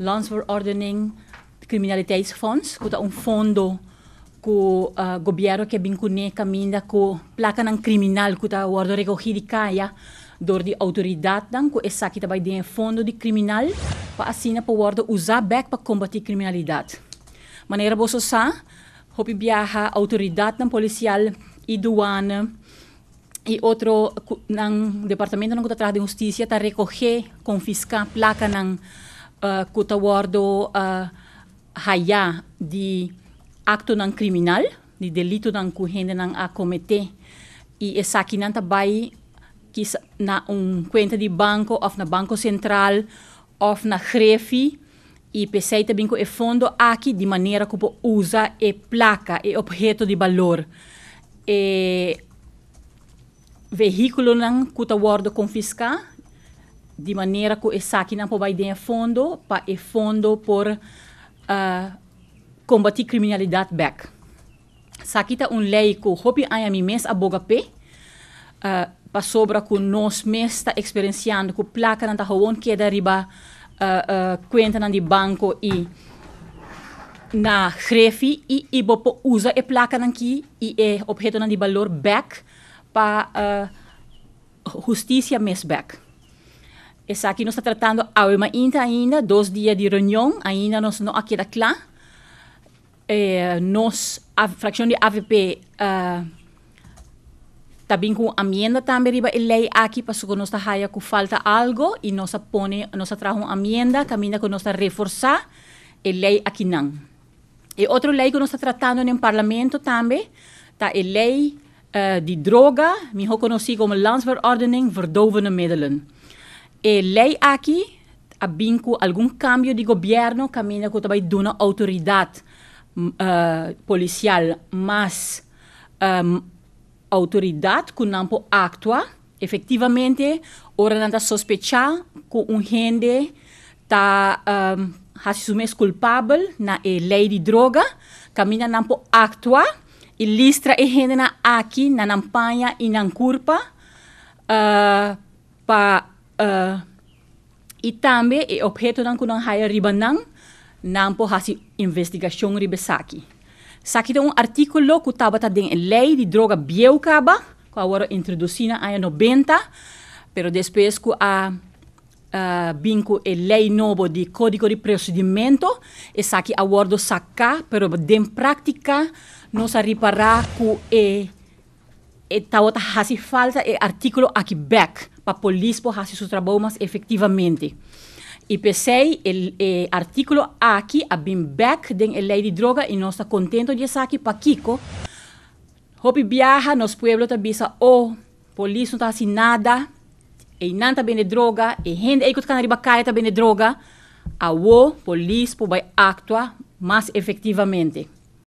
landsverordening, é ah, que é um que ku uh, governo que bincune com ku placa ng kriminal kuta wardo recogido kaya door di autoridade dan ku esa que bay din fundo de criminal para assim pa wardo usar back pa combatir criminalidade. Maneira boso sa hopi biyaha a autoridade policial e duana e outro ng departamento está atrás de justiça para recolher, confiscar placa criminal uh, kuta wordo uh, haya di acto nan criminal, di delito nan kuhende nan a i e essa aqui não tá na un conta de banco ou na banco central ou na grefe e pensei também que o fundo aqui de maneira como usa e é placa e é objeto de valor e é veículo não custa wordo confiscar de maneira que o saque não pode ter fundo, para o fundo por uh, eh, combater criminalidade back. Saque um lei que hopi a mim a boga pe, uh, eh, para sobra que nós mes está experienciando que placa não tá gewoon da riba uh, eh, uh, conta não de banco e na grefi e ibopo usa e placa não e é objeto não de valor back para uh, justiça mes back. Y aquí nos está tratando de ainda, ainda, dos días de reunión, ainda no eh, nos aquí da clã. É, nós, a de AVP ah, también con con enmienda también, el ley aquí, porque para que nos está que falta algo, y nos pone, una enmienda que nos está reforçar, la ley aquí. Y otra ley que nos está tratando en el parlamento también, está la ley ah, de droga, mejor conocido como landsverordening, verdovende middelen. E lei aqui vinco algún cambio de gobierno camina con una de una autoridad mm, eh, policial, mas ehm, autoridad con no não Efectivamente, efectivamente ora nada sospecha que un gente está um, de la na eh, lei de droga camina não actúa e listra e gente aqui na campanha y na curpa uh, para Uh, eh, e também é eh, objeto de uma raia ribanan, não investigación investigación ribesaki. Saki un artículo que en la lei de droga bielkaba que agora introdujo en 90, pero después que a uh, e lei novo de código de procedimento, e saki a pero pero en práctica no se que tawata hasi falta o artículo aqui back para fazer hasi su trabalho mais efetivamente e pensei o artigo é, artículo aqui a bim back den el lei de droga e nós está contento de aqui para Kiko hopi viaja nos pueblos ta bisa o oh, polis não tá fazendo nada e não está bem droga e gente aí que está na ribacaia tá bem droga a o polis po vai actuar mais efetivamente